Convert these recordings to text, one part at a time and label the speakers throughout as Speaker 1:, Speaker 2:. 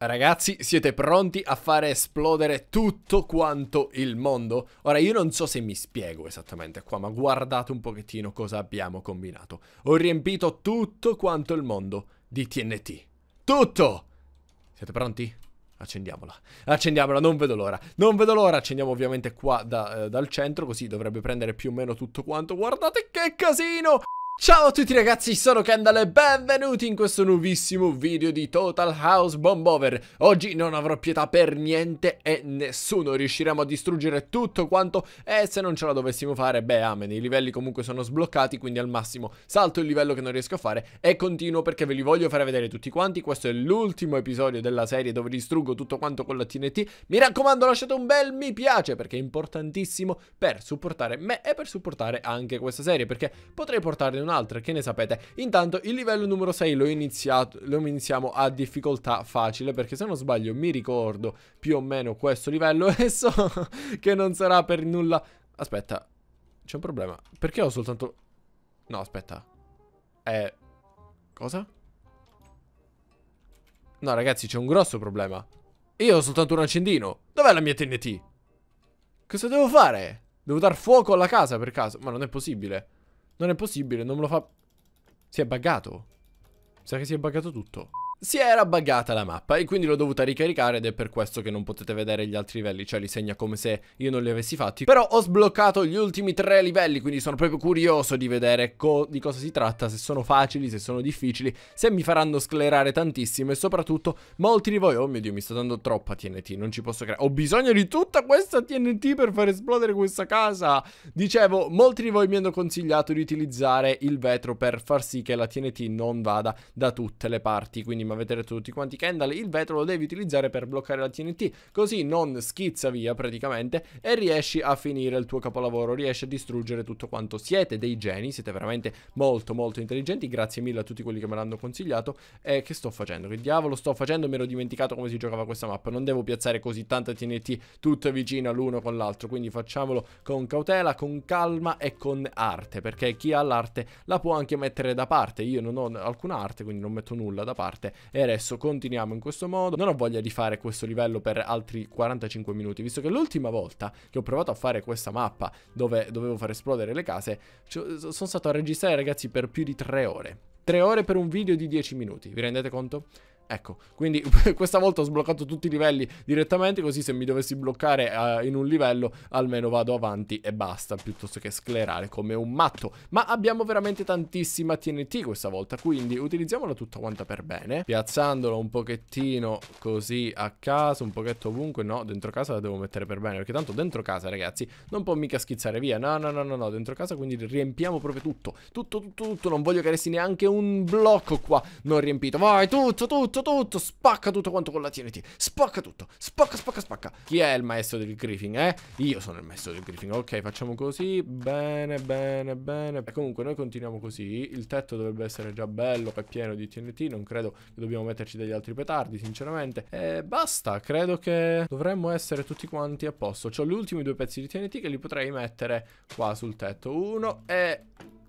Speaker 1: Ragazzi, siete pronti a fare esplodere tutto quanto il mondo? Ora, io non so se mi spiego esattamente qua, ma guardate un pochettino cosa abbiamo combinato. Ho riempito tutto quanto il mondo di TNT. Tutto! Siete pronti? Accendiamola, accendiamola, non vedo l'ora, non vedo l'ora, accendiamo ovviamente qua da, eh, dal centro, così dovrebbe prendere più o meno tutto quanto, guardate che casino! Ciao a tutti ragazzi, sono Kendall e benvenuti in questo nuovissimo video di Total House Bomb Over. Oggi non avrò pietà per niente e nessuno, riusciremo a distruggere tutto quanto e se non ce la dovessimo fare, beh amen, i livelli comunque sono sbloccati, quindi al massimo salto il livello che non riesco a fare e continuo perché ve li voglio fare vedere tutti quanti. Questo è l'ultimo episodio della serie dove distruggo tutto quanto con la TNT. Mi raccomando lasciate un bel mi piace perché è importantissimo per supportare me e per supportare anche questa serie perché potrei portarne un un'altra, che ne sapete. Intanto il livello numero 6 lo, lo iniziamo a difficoltà facile, perché se non sbaglio mi ricordo più o meno questo livello e so che non sarà per nulla... Aspetta, c'è un problema. Perché ho soltanto... No, aspetta. Eh... Cosa? No, ragazzi, c'è un grosso problema. Io ho soltanto un accendino. Dov'è la mia TNT? Cosa devo fare? Devo dar fuoco alla casa per caso? Ma non è possibile. Non è possibile, non me lo fa... Si è buggato. Mi sa che si è buggato tutto si era buggata la mappa e quindi l'ho dovuta ricaricare ed è per questo che non potete vedere gli altri livelli, cioè li segna come se io non li avessi fatti. Però ho sbloccato gli ultimi tre livelli, quindi sono proprio curioso di vedere co di cosa si tratta, se sono facili, se sono difficili, se mi faranno sclerare tantissimo e soprattutto molti di voi, oh mio Dio mi sto dando troppa TNT, non ci posso creare, ho bisogno di tutta questa TNT per far esplodere questa casa. Dicevo, molti di voi mi hanno consigliato di utilizzare il vetro per far sì che la TNT non vada da tutte le parti, quindi mi prima, vedere tutti quanti i Kendall, il vetro lo devi utilizzare per bloccare la TNT, così non schizza via praticamente e riesci a finire il tuo capolavoro, riesci a distruggere tutto quanto. Siete dei geni, siete veramente molto molto intelligenti, grazie mille a tutti quelli che me l'hanno consigliato e che sto facendo? Che diavolo sto facendo? Mi ero dimenticato come si giocava questa mappa, non devo piazzare così tanta TNT tutte vicine l'uno con l'altro, quindi facciamolo con cautela, con calma e con arte, perché chi ha l'arte la può anche mettere da parte, io non ho alcuna arte quindi non metto nulla da parte e adesso continuiamo in questo modo. Non ho voglia di fare questo livello per altri 45 minuti, visto che l'ultima volta che ho provato a fare questa mappa dove dovevo far esplodere le case, sono stato a registrare ragazzi per più di 3 ore. 3 ore per un video di 10 minuti, vi rendete conto? Ecco, quindi questa volta ho sbloccato tutti i livelli direttamente, così se mi dovessi bloccare uh, in un livello almeno vado avanti e basta, piuttosto che sclerare come un matto. Ma abbiamo veramente tantissima TNT questa volta, quindi utilizziamola tutta quanta per bene, piazzandola un pochettino così a caso, un pochetto ovunque, no, dentro casa la devo mettere per bene, perché tanto dentro casa, ragazzi, non può mica schizzare via, no, no, no, no, no, dentro casa, quindi riempiamo proprio tutto, tutto, tutto, tutto, non voglio che resti neanche un blocco qua non riempito, vai, tutto, tutto, distrugge tutto, spacca tutto quanto con la TNT, spacca tutto, spacca, spacca, spacca. Chi è il maestro del griffing, eh? Io sono il maestro del griffing, ok, facciamo così, bene, bene, bene. E comunque noi continuiamo così, il tetto dovrebbe essere già bello, e pieno di TNT, non credo che dobbiamo metterci degli altri petardi, sinceramente. E basta, credo che dovremmo essere tutti quanti a posto. Ho gli ultimi due pezzi di TNT che li potrei mettere qua sul tetto. Uno e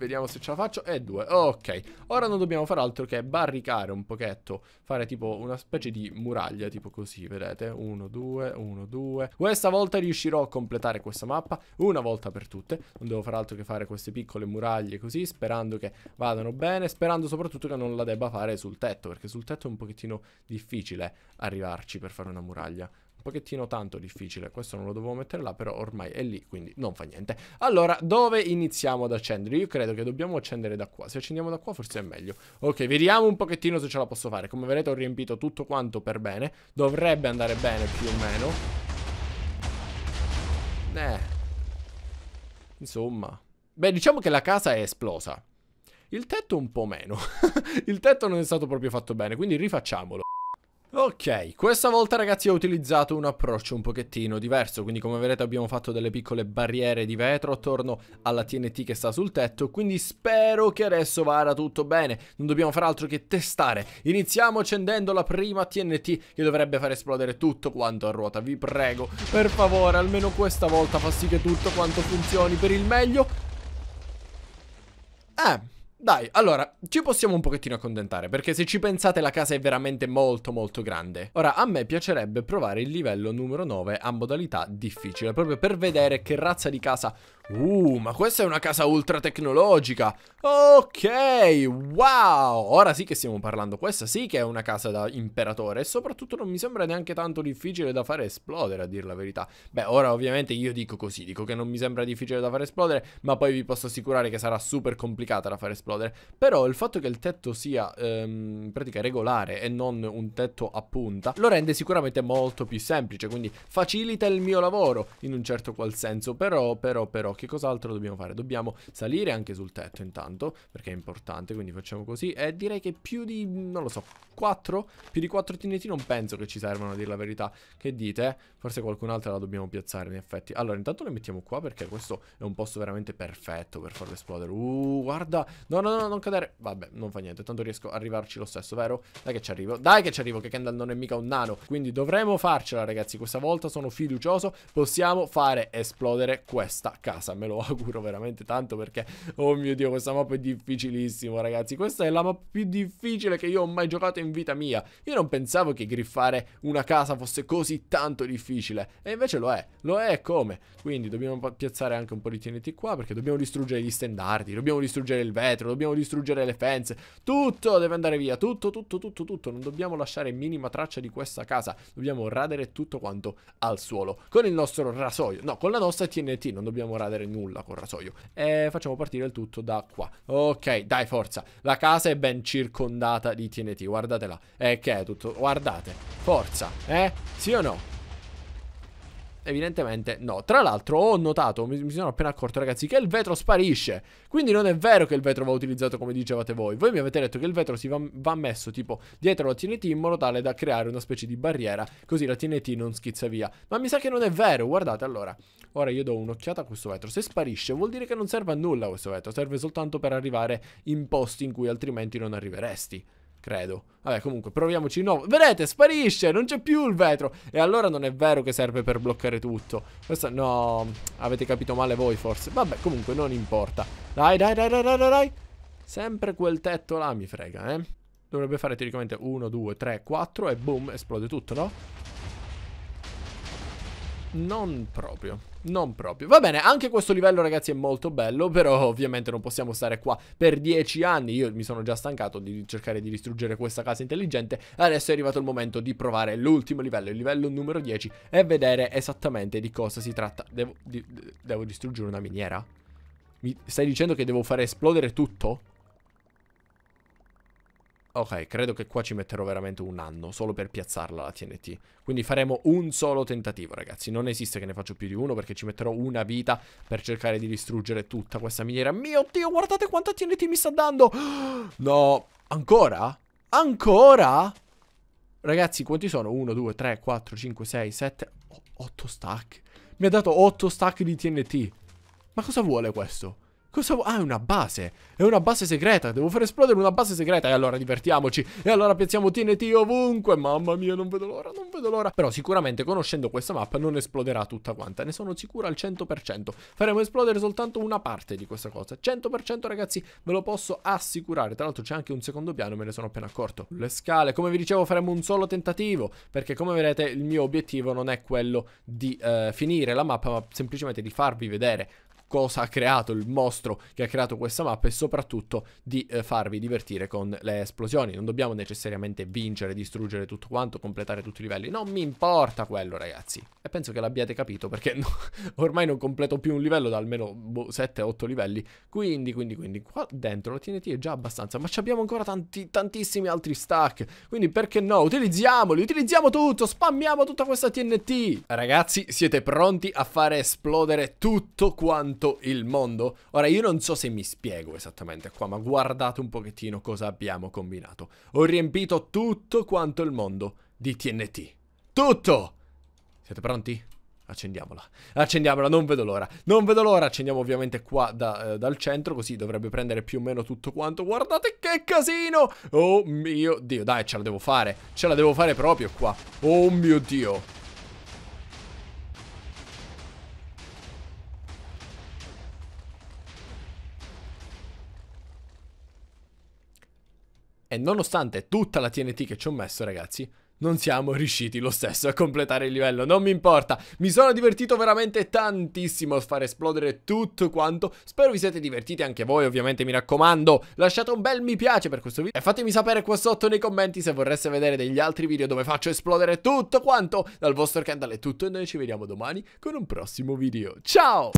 Speaker 1: Vediamo se ce la faccio. E due. Ok. Ora non dobbiamo fare altro che barricare un pochetto. Fare tipo una specie di muraglia, tipo così, vedete? Uno, due, uno, due. Questa volta riuscirò a completare questa mappa una volta per tutte. Non devo fare altro che fare queste piccole muraglie così, sperando che vadano bene. Sperando soprattutto che non la debba fare sul tetto, perché sul tetto è un pochettino difficile arrivarci per fare una muraglia un pochettino tanto difficile, questo non lo dovevo mettere là, però ormai è lì, quindi non fa niente. Allora, dove iniziamo ad accendere? Io credo che dobbiamo accendere da qua, se accendiamo da qua forse è meglio. Ok, vediamo un pochettino se ce la posso fare, come vedete ho riempito tutto quanto per bene, dovrebbe andare bene più o meno. Eh, insomma... Beh, diciamo che la casa è esplosa. Il tetto un po' meno. Il tetto non è stato proprio fatto bene, quindi rifacciamolo. Ok, questa volta ragazzi ho utilizzato un approccio un pochettino diverso, quindi come vedete abbiamo fatto delle piccole barriere di vetro attorno alla TNT che sta sul tetto, quindi spero che adesso vada tutto bene, non dobbiamo far altro che testare. Iniziamo accendendo la prima TNT che dovrebbe far esplodere tutto quanto a ruota, vi prego, per favore, almeno questa volta fa sì che tutto quanto funzioni per il meglio. Eh... Dai, allora, ci possiamo un pochettino accontentare, perché se ci pensate la casa è veramente molto molto grande. Ora, a me piacerebbe provare il livello numero 9 a modalità difficile, proprio per vedere che razza di casa... Uh, ma questa è una casa ultra tecnologica! Ok, wow! Ora sì che stiamo parlando, questa sì che è una casa da imperatore, e soprattutto non mi sembra neanche tanto difficile da fare esplodere, a dire la verità. Beh, ora ovviamente io dico così, dico che non mi sembra difficile da fare esplodere, ma poi vi posso assicurare che sarà super complicata da fare esplodere esplodere. Però il fatto che il tetto sia ehm, in pratica regolare e non un tetto a punta lo rende sicuramente molto più semplice, quindi facilita il mio lavoro in un certo qual senso. Però, però, però, che cos'altro dobbiamo fare? Dobbiamo salire anche sul tetto intanto, perché è importante, quindi facciamo così. E direi che più di, non lo so, 4, più di 4 tinetti non penso che ci servano a dire la verità. Che dite? Forse qualcun'altra la dobbiamo piazzare in effetti. Allora, intanto le mettiamo qua perché questo è un posto veramente perfetto per farlo esplodere. Uh, guarda, no, No, no, no, non cadere. Vabbè, non fa niente. Tanto riesco ad arrivarci lo stesso, vero? Dai che ci arrivo. Dai che ci arrivo, che Kendall non è mica un nano. Quindi dovremo farcela, ragazzi. Questa volta sono fiducioso. Possiamo fare esplodere questa casa. Me lo auguro veramente tanto perché... Oh mio Dio, questa mappa è difficilissima, ragazzi. Questa è la mappa più difficile che io ho mai giocato in vita mia. Io non pensavo che griffare una casa fosse così tanto difficile. E invece lo è. Lo è come? Quindi dobbiamo piazzare anche un po' di TNT qua perché dobbiamo distruggere gli stendardi. Dobbiamo distruggere il vetro dobbiamo distruggere le fence. Tutto deve andare via, tutto, tutto, tutto, tutto. Non dobbiamo lasciare minima traccia di questa casa. Dobbiamo radere tutto quanto al suolo. Con il nostro rasoio. No, con la nostra TNT non dobbiamo radere nulla col rasoio. E facciamo partire il tutto da qua. Ok, dai, forza. La casa è ben circondata di TNT. Guardatela. E eh, che è tutto? Guardate. Forza. Eh? Sì o no? Evidentemente no. Tra l'altro ho notato, mi, sono appena accorto ragazzi, che il vetro sparisce. Quindi non è vero che il vetro va utilizzato come dicevate voi. Voi mi avete detto che il vetro si va, va messo tipo dietro la TNT in modo tale da creare una specie di barriera. Così la TNT non schizza via. Ma mi sa che non è vero, guardate allora. Ora io do un'occhiata a questo vetro. Se sparisce vuol dire che non serve a nulla questo vetro. Serve soltanto per arrivare in posti in cui altrimenti non arriveresti. Credo. Vabbè, comunque, proviamoci di nuovo. Vedete, sparisce, non c'è più il vetro. E allora non è vero che serve per bloccare tutto. Questa, no, avete capito male voi forse. Vabbè, comunque, non importa. Dai, dai, dai, dai, dai, dai. Sempre quel tetto là mi frega, eh. Dovrebbe fare teoricamente 1, 2, 3, 4 e boom, esplode tutto, no? Non proprio, non proprio. Va bene, anche questo livello ragazzi è molto bello, però ovviamente non possiamo stare qua per dieci anni. Io mi sono già stancato di cercare di distruggere questa casa intelligente. Adesso è arrivato il momento di provare l'ultimo livello, il livello numero 10, e vedere esattamente di cosa si tratta. Devo, di, devo distruggere una miniera? Mi stai dicendo che devo fare esplodere tutto? Ok, credo che qua ci metterò veramente un anno solo per piazzarla la TNT. Quindi faremo un solo tentativo, ragazzi. Non esiste che ne faccio più di uno perché ci metterò una vita per cercare di distruggere tutta questa miniera. Mio Dio, guardate quanta TNT mi sta dando! No, ancora? Ancora? Ragazzi, quanti sono? 1, 2, 3, 4, 5, 6, 7, 8 stack. Mi ha dato 8 stack di TNT. Ma cosa vuole questo? Cosa vuoi? Ah, è una base. È una base segreta. Devo far esplodere una base segreta. E allora divertiamoci. E allora piazziamo TNT ovunque. Mamma mia, non vedo l'ora, non vedo l'ora. Però sicuramente conoscendo questa mappa non esploderà tutta quanta. Ne sono sicuro al 100%. Faremo esplodere soltanto una parte di questa cosa. 100% ragazzi, ve lo posso assicurare. Tra l'altro c'è anche un secondo piano, me ne sono appena accorto. Le scale, come vi dicevo, faremo un solo tentativo. Perché come vedete il mio obiettivo non è quello di eh, finire la mappa, ma semplicemente di farvi vedere cosa ha creato il mostro che ha creato questa mappa e soprattutto di eh, farvi divertire con le esplosioni. Non dobbiamo necessariamente vincere, distruggere tutto quanto, completare tutti i livelli. Non mi importa quello, ragazzi. E penso che l'abbiate capito perché no, ormai non completo più un livello da almeno boh, 7-8 livelli. Quindi, quindi, quindi, qua dentro la TNT è già abbastanza, ma ci abbiamo ancora tanti, tantissimi altri stack. Quindi perché no? Utilizziamoli, utilizziamo tutto, spammiamo tutta questa TNT. Ragazzi, siete pronti a fare esplodere tutto quanto? tutto il mondo. Ora, io non so se mi spiego esattamente qua, ma guardate un pochettino cosa abbiamo combinato. Ho riempito tutto quanto il mondo di TNT. Tutto! Siete pronti? Accendiamola, accendiamola, non vedo l'ora, non vedo l'ora, accendiamo ovviamente qua da, eh, dal centro, così dovrebbe prendere più o meno tutto quanto, guardate che casino, oh mio Dio, dai ce la devo fare, ce la devo fare proprio qua, oh mio Dio, E nonostante tutta la TNT che ci ho messo, ragazzi, non siamo riusciti lo stesso a completare il livello, non mi importa. Mi sono divertito veramente tantissimo a far esplodere tutto quanto. Spero vi siete divertiti anche voi, ovviamente mi raccomando. Lasciate un bel mi piace per questo video e fatemi sapere qua sotto nei commenti se vorreste vedere degli altri video dove faccio esplodere tutto quanto. Dal vostro Kendall è tutto e noi ci vediamo domani con un prossimo video. Ciao!